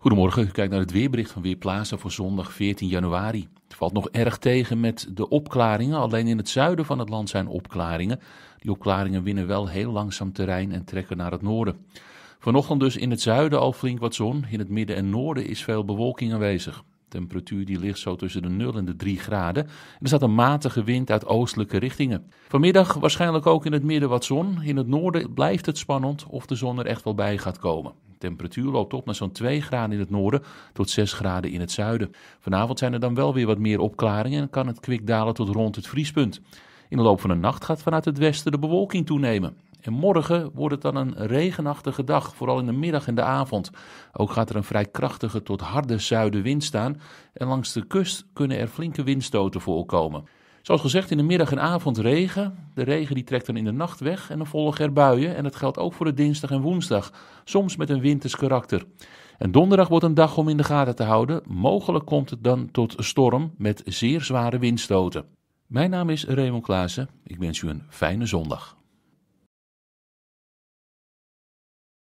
Goedemorgen, u kijkt naar het weerbericht van Weerplaza voor zondag 14 januari. Het valt nog erg tegen met de opklaringen. Alleen in het zuiden van het land zijn opklaringen. Die opklaringen winnen wel heel langzaam terrein en trekken naar het noorden. Vanochtend dus in het zuiden al flink wat zon. In het midden en noorden is veel bewolking aanwezig. Temperatuur die ligt zo tussen de 0 en de 3 graden. er staat een matige wind uit oostelijke richtingen. Vanmiddag waarschijnlijk ook in het midden wat zon. In het noorden blijft het spannend of de zon er echt wel bij gaat komen temperatuur loopt op naar zo'n 2 graden in het noorden tot 6 graden in het zuiden. Vanavond zijn er dan wel weer wat meer opklaringen en kan het kwik dalen tot rond het vriespunt. In de loop van de nacht gaat vanuit het westen de bewolking toenemen. En morgen wordt het dan een regenachtige dag, vooral in de middag en de avond. Ook gaat er een vrij krachtige tot harde zuidenwind staan. En langs de kust kunnen er flinke windstoten voorkomen. Zoals gezegd, in de middag en avond regen. De regen die trekt dan in de nacht weg en dan volgen er buien. En dat geldt ook voor de dinsdag en woensdag, soms met een winters karakter. En donderdag wordt een dag om in de gaten te houden. Mogelijk komt het dan tot storm met zeer zware windstoten. Mijn naam is Raymond Klaassen. Ik wens u een fijne zondag.